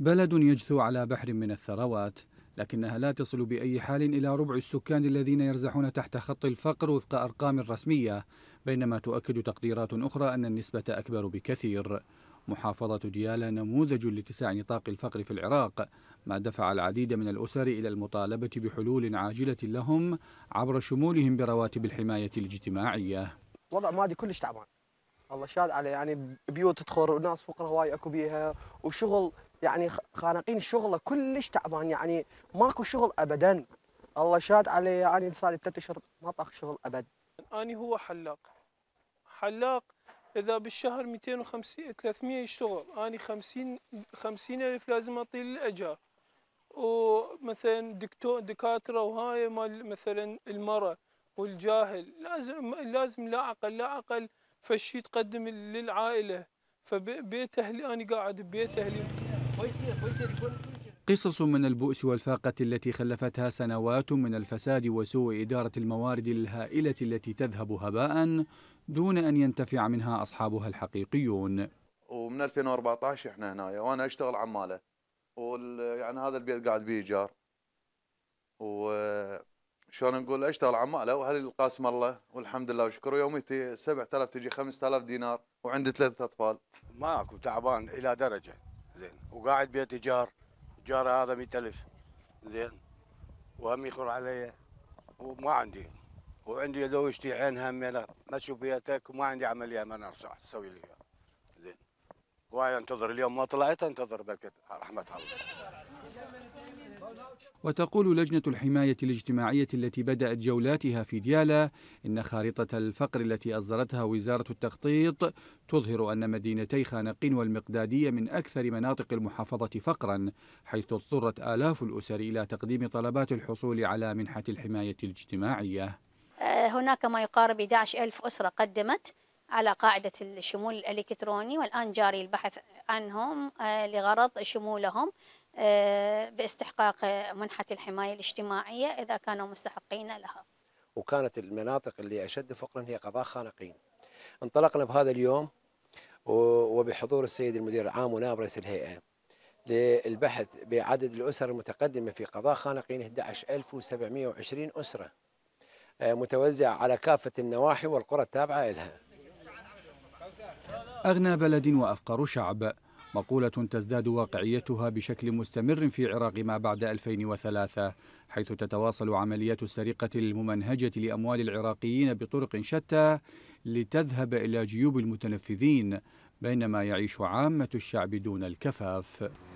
بلد يجثو على بحر من الثروات لكنها لا تصل بأي حال إلى ربع السكان الذين يرزحون تحت خط الفقر وفق أرقام رسمية بينما تؤكد تقديرات أخرى أن النسبة أكبر بكثير محافظة ديالا نموذج لاتساع نطاق الفقر في العراق ما دفع العديد من الأسر إلى المطالبة بحلول عاجلة لهم عبر شمولهم برواتب الحماية الاجتماعية وضع مادي كلش تعبان الله شاد عليه يعني بيوت تخور وناس فقراء هواي اكو بيها وشغل يعني خانقين شغله كلش تعبان يعني ماكو شغل ابدا الله شاد علي يعني صار لي ثلاث اشهر ما طاق شغل ابد اني هو حلاق حلاق اذا بالشهر 250 300 يشتغل اني 50 50 الف لازم اطيل الاجار ومثلا دكتور دكاتره وهاي مال مثلا المرأة والجاهل لازم لازم لا اقل لا اقل فشي تقدم للعائله فبيت اهلي انا قاعد ببيت اهلي قصص من البؤس والفاقة التي خلفتها سنوات من الفساد وسوء إدارة الموارد الهائلة التي تذهب هباء دون أن ينتفع منها أصحابها الحقيقيون ومن 2014 احنا هنا وانا اشتغل عماله وال يعني هذا البيت قاعد بيه جار وشلون نقول اشتغل عماله وهل القاسم الله والحمد لله وشكره يوميتي 7000 تجي 5000 دينار وعندي ثلاث اطفال ماكو تعبان الى درجه زين وقاعد بيتي جار جار هذا 100000 زين وهم يخر علي وما عندي وعندي زوجتي عينها همينة ما تشوف بيتك وما عندي عملية ما نرجع تسوي لي زين وهاي انتظر اليوم ما طلعت انتظر بلكت رحمة الله وتقول لجنة الحماية الاجتماعية التي بدأت جولاتها في ديالا إن خارطة الفقر التي أصدرتها وزارة التخطيط تظهر أن مدينتي خانقين والمقدادية من أكثر مناطق المحافظة فقرا حيث اضطرت آلاف الأسر إلى تقديم طلبات الحصول على منحة الحماية الاجتماعية آه، هناك ما يقارب 11 ألف أسرة قدمت على قاعدة الشمول الإلكتروني والآن جاري البحث عنهم آه، لغرض شمولهم آه، باستحقاق منحة الحماية الاجتماعية إذا كانوا مستحقين لها وكانت المناطق اللي أشد فقرا هي قضاء خانقين انطلقنا بهذا اليوم وبحضور السيد المدير العام ونائب رئيس الهيئة للبحث بعدد الأسر المتقدمة في قضاء خانقين 11720 أسرة آه، متوزعة على كافة النواحي والقرى التابعة لها أغنى بلد وأفقر شعب مقولة تزداد واقعيتها بشكل مستمر في عراق ما بعد 2003 حيث تتواصل عمليات السرقة الممنهجة لأموال العراقيين بطرق شتى لتذهب إلى جيوب المتنفذين بينما يعيش عامة الشعب دون الكفاف